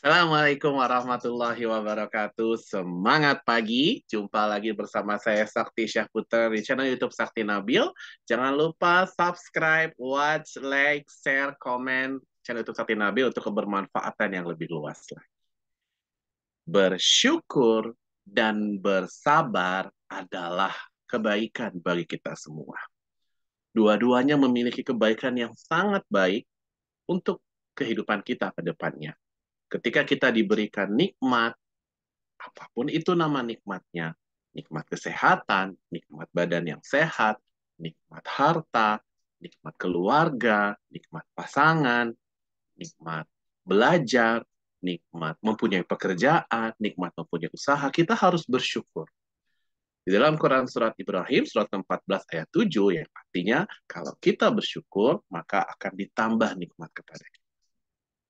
Assalamualaikum warahmatullahi wabarakatuh. Semangat pagi. Jumpa lagi bersama saya Sakti Syahputra di channel YouTube Sakti Nabil. Jangan lupa subscribe, watch, like, share, comment channel YouTube Sakti Nabil untuk kebermanfaatan yang lebih luas lagi. Bersyukur dan bersabar adalah kebaikan bagi kita semua. Dua-duanya memiliki kebaikan yang sangat baik untuk kehidupan kita ke depannya Ketika kita diberikan nikmat, apapun itu nama nikmatnya, nikmat kesehatan, nikmat badan yang sehat, nikmat harta, nikmat keluarga, nikmat pasangan, nikmat belajar, nikmat mempunyai pekerjaan, nikmat mempunyai usaha, kita harus bersyukur. Di dalam Quran Surat Ibrahim, Surat 14 ayat 7, yang artinya kalau kita bersyukur, maka akan ditambah nikmat kepada kita.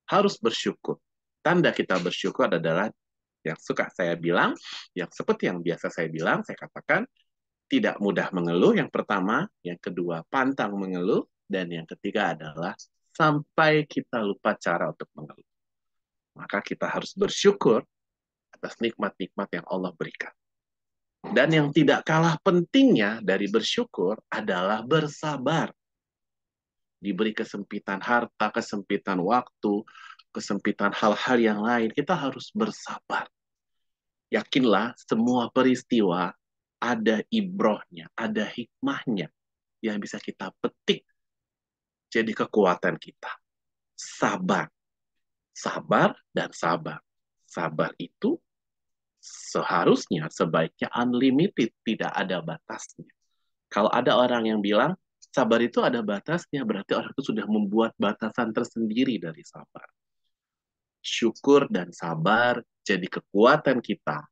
Harus bersyukur tanda kita bersyukur adalah yang suka saya bilang, yang seperti yang biasa saya bilang, saya katakan tidak mudah mengeluh yang pertama, yang kedua pantang mengeluh, dan yang ketiga adalah sampai kita lupa cara untuk mengeluh. Maka kita harus bersyukur atas nikmat-nikmat yang Allah berikan. Dan yang tidak kalah pentingnya dari bersyukur adalah bersabar diberi kesempitan harta, kesempitan waktu, kesempitan hal-hal yang lain, kita harus bersabar. Yakinlah semua peristiwa ada ibrohnya, ada hikmahnya yang bisa kita petik jadi kekuatan kita. Sabar. Sabar dan sabar. Sabar itu seharusnya sebaiknya unlimited, tidak ada batasnya. Kalau ada orang yang bilang, sabar itu ada batasnya, berarti orang itu sudah membuat batasan tersendiri dari sabar. Syukur dan sabar jadi kekuatan kita,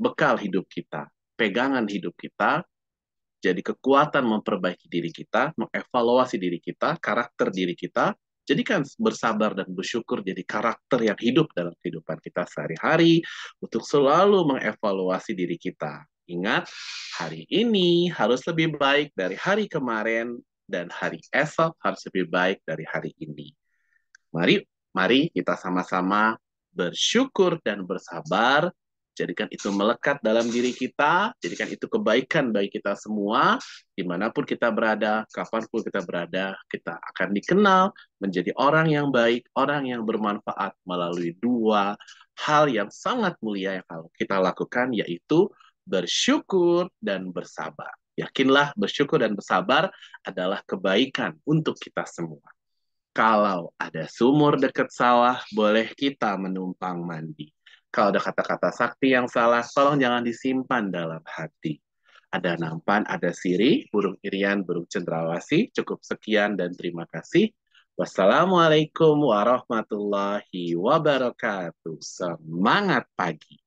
bekal hidup kita, pegangan hidup kita, jadi kekuatan memperbaiki diri kita, mengevaluasi diri kita, karakter diri kita, jadikan bersabar dan bersyukur jadi karakter yang hidup dalam kehidupan kita sehari-hari untuk selalu mengevaluasi diri kita. Ingat, hari ini harus lebih baik dari hari kemarin dan hari esok harus lebih baik dari hari ini. Mari, mari kita sama-sama bersyukur dan bersabar. Jadikan itu melekat dalam diri kita, jadikan itu kebaikan bagi kita semua, dimanapun kita berada, kapanpun kita berada, kita akan dikenal menjadi orang yang baik, orang yang bermanfaat melalui dua hal yang sangat mulia yang kita lakukan, yaitu bersyukur dan bersabar. Yakinlah bersyukur dan bersabar adalah kebaikan untuk kita semua. Kalau ada sumur dekat sawah, boleh kita menumpang mandi. Kalau ada kata-kata sakti yang salah, tolong jangan disimpan dalam hati. Ada nampan, ada siri, burung irian, burung cendrawasi. Cukup sekian dan terima kasih. Wassalamualaikum warahmatullahi wabarakatuh. Semangat pagi.